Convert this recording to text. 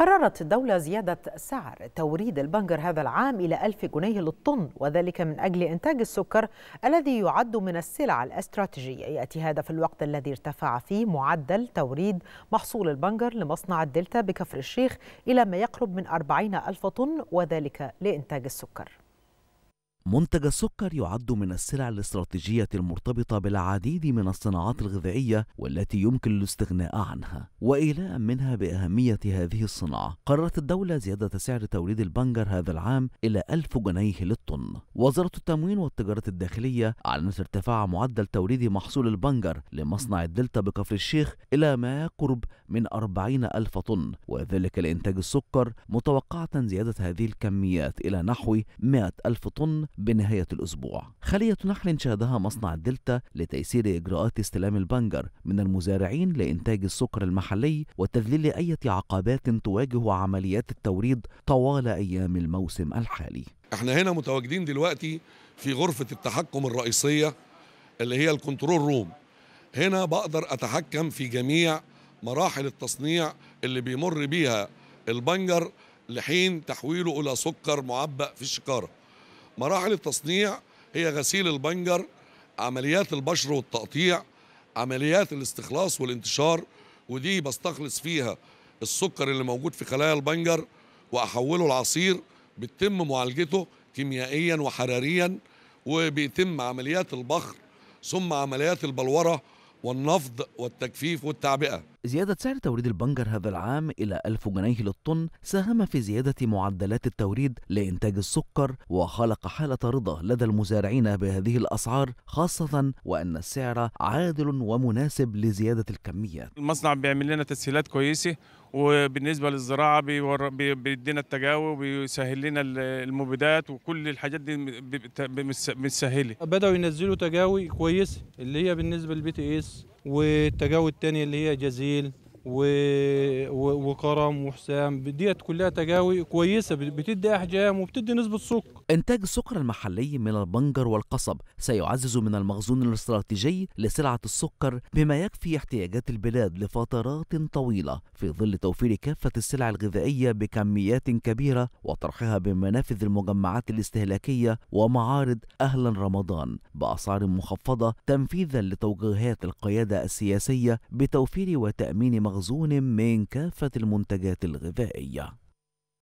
قررت الدولة زيادة سعر توريد البنجر هذا العام إلى ألف جنيه للطن وذلك من أجل إنتاج السكر الذي يعد من السلع الاستراتيجية يأتي هذا في الوقت الذي ارتفع فيه معدل توريد محصول البنجر لمصنع الدلتا بكفر الشيخ إلى ما يقرب من أربعين ألف طن وذلك لإنتاج السكر منتج السكر يعد من السلع الاستراتيجية المرتبطة بالعديد من الصناعات الغذائية والتي يمكن الاستغناء عنها وإيلاء منها بأهمية هذه الصناعة قررت الدولة زيادة سعر توريد البنجر هذا العام إلى 1000 جنيه للطن وزارة التموين والتجارة الداخلية أعلنت ارتفاع معدل توريد محصول البنجر لمصنع الدلتا بكفر الشيخ إلى ما يقرب من أربعين ألف طن وذلك لإنتاج السكر متوقعة زيادة هذه الكميات إلى نحو مائة ألف طن بنهاية الأسبوع خلية نحل شهدها مصنع الدلتا لتيسير إجراءات استلام البنجر من المزارعين لإنتاج السكر المحلي وتذليل أي عقبات تواجه عمليات التوريد طوال أيام الموسم الحالي احنا هنا متواجدين دلوقتي في غرفة التحكم الرئيسية اللي هي الكنترول روم هنا بقدر أتحكم في جميع مراحل التصنيع اللي بيمر بيها البنجر لحين تحويله إلى سكر معبأ في الشكارة مراحل التصنيع هي غسيل البنجر عمليات البشر والتقطيع عمليات الاستخلاص والانتشار ودي بستخلص فيها السكر اللي موجود في خلايا البنجر واحوله لعصير بتتم معالجته كيميائيا وحراريا وبيتم عمليات البخر ثم عمليات البلوره والنفض والتجفيف والتعبئه زيادة سعر توريد البنجر هذا العام إلى 1000 جنيه للطن ساهم في زيادة معدلات التوريد لإنتاج السكر وخلق حالة رضا لدى المزارعين بهذه الأسعار خاصة وأن السعر عادل ومناسب لزيادة الكميات المصنع بيعمل لنا تسهيلات كويسة وبالنسبه للزراعه بيدينا التجاوب وبيسهل لنا المبيدات وكل الحاجات دي متسهله بداوا ينزلوا تجاوي كويسه اللي هي بالنسبه للبي تي اس والتجاوة الثانية اللي هي جزيل و... و... وكرم وحسام ديت كلها تجاوي كويسه بتدي احجام وبتدي نسبه سكر انتاج السكر المحلي من البنجر والقصب سيعزز من المخزون الاستراتيجي لسلعه السكر بما يكفي احتياجات البلاد لفترات طويله في ظل توفير كافه السلع الغذائيه بكميات كبيره وطرحها بمنافذ المجمعات الاستهلاكيه ومعارض اهلا رمضان باسعار مخفضه تنفيذا لتوجيهات القياده السياسيه بتوفير وتامين مخزون مخزون من كافة المنتجات الغذائية